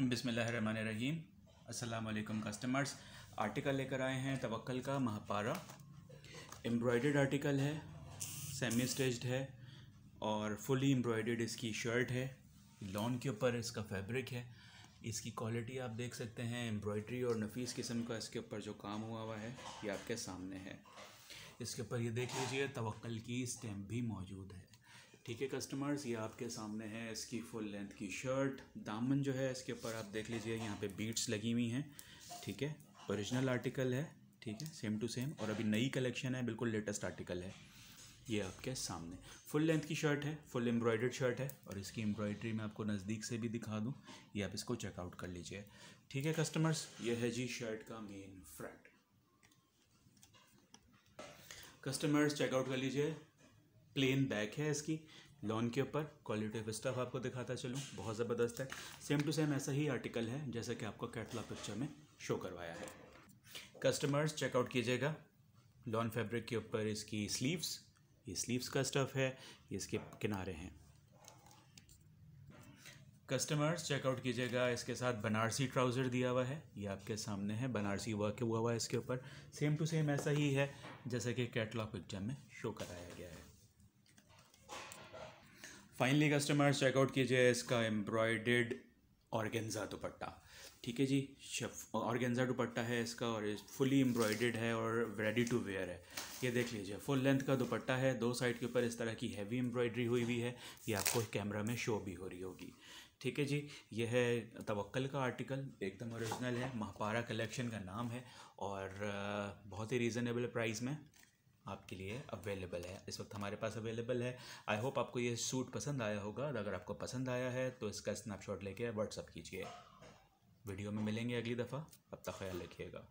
बिसमीम अल्लाम customers article लेकर आए हैं तवक्ल का महापारा एम्ब्रॉयडर्ड आर्टिकल है सेमी स्टेज्ड है और फुली एम्ब्रॉयडर्ड इसकी शर्ट है लॉन के ऊपर इसका फैब्रिक है इसकी क्वालिटी आप देख सकते हैं एम्ब्रॉयडरी और नफीस किस्म का इसके ऊपर जो काम हुआ हुआ है ये आपके सामने है इसके ऊपर ये देख लीजिए तवक्ल की स्टैम्प भी मौजूद है ठीक है कस्टमर्स ये आपके सामने है इसकी फुल लेंथ की शर्ट दामन जो है इसके ऊपर आप देख लीजिए यहाँ पे बीट्स लगी हुई हैं ठीक है ओरिजिनल आर्टिकल है ठीक है सेम टू सेम और अभी नई कलेक्शन है बिल्कुल लेटेस्ट आर्टिकल है ये आपके सामने फुल लेंथ की शर्ट है फुल एम्ब्रॉयडर्ड शर्ट है और इसकी एम्ब्रॉयडरी मैं आपको नज़दीक से भी दिखा दूँ ये आप इसको चेकआउट कर लीजिए ठीक है कस्टमर्स ये है जी शर्ट का मेन फ्रंट कस्टमर्स चेकआउट कर लीजिए प्लेन बैक है इसकी लॉन के ऊपर क्वालिटी ऑफ स्टफ आपको दिखाता चलूँ बहुत ज़बरदस्त है सेम टू सेम ऐसा ही आर्टिकल है जैसा कि आपको कैटला पिक्चर में शो करवाया है कस्टमर्स चेकआउट कीजिएगा लॉन फैब्रिक के ऊपर इसकी स्लीव्स ये स्लीव्स का स्टफ़ है इसके किनारे हैं कस्टमर्स चेकआउट कीजिएगा इसके साथ बनारसी ट्राउज़र दिया हुआ है ये आपके सामने है बनारसी वर्क हुआ हुआ है इसके ऊपर सेम टू सेम ऐसा ही है जैसे कि कैटलॉग पिक्चर में शो कराया है फाइनली कस्टमर्स चेकआउट कीजिए इसका एम्ब्रॉयडेड ऑर्गेंजा दुपट्टा ठीक है जी शफ ऑर्गेंजा दुपट्टा है इसका और फुली एम्ब्रॉयडेड है और रेडी टू वेयर है ये देख लीजिए फुल लेंथ का दुपट्टा है दो साइड के ऊपर इस तरह की हैवी एम्ब्रॉयडरी हुई हुई है ये आपको कैमरा में शो भी हो रही होगी ठीक है जी यह है तवक्ल का आर्टिकल एकदम ओरिजिनल है महापारा कलेक्शन का नाम है और बहुत ही रीज़नेबल प्राइस में आपके लिए अवेलेबल है इस वक्त हमारे पास अवेलेबल है आई होप आपको ये सूट पसंद आया होगा और अगर आपको पसंद आया है तो इसका स्नैपशॉट लेके व्हाट्सअप कीजिए वीडियो में मिलेंगे अगली दफ़ा अब तक ख्याल रखिएगा